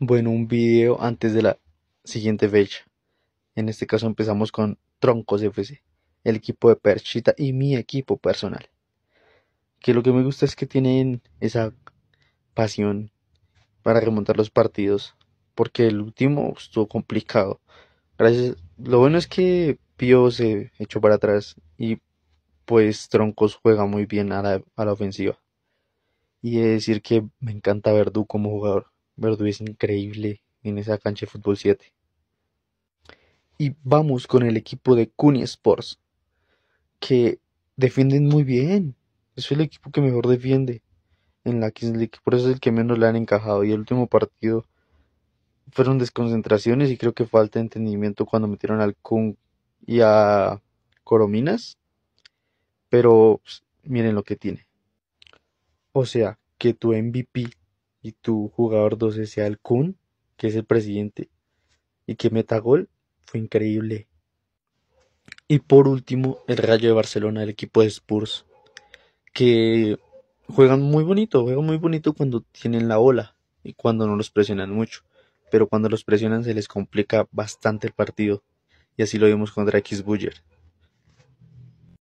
bueno, un video antes de la siguiente fecha. En este caso empezamos con Troncos FC, el equipo de Perchita y mi equipo personal. Que lo que me gusta es que tienen esa pasión para remontar los partidos, porque el último estuvo complicado. Gracias. Lo bueno es que Pio se echó para atrás y pues Troncos juega muy bien a la, ofensiva. Y he decir que me encanta Verdú como jugador. Verdú es increíble en esa cancha de fútbol 7. Y vamos con el equipo de Kuni Sports, que defienden muy bien. Es el equipo que mejor defiende en la Kings League, por eso es el que menos le han encajado. Y el último partido fueron desconcentraciones y creo que falta entendimiento cuando metieron al Kun y a Corominas. Pero pues, miren lo que tiene. O sea, que tu MVP tu jugador 12 sea el que es el presidente, y que meta gol, fue increíble. Y por último, el Rayo de Barcelona, el equipo de Spurs, que juegan muy bonito, juegan muy bonito cuando tienen la ola y cuando no los presionan mucho, pero cuando los presionan se les complica bastante el partido, y así lo vimos contra X Buller.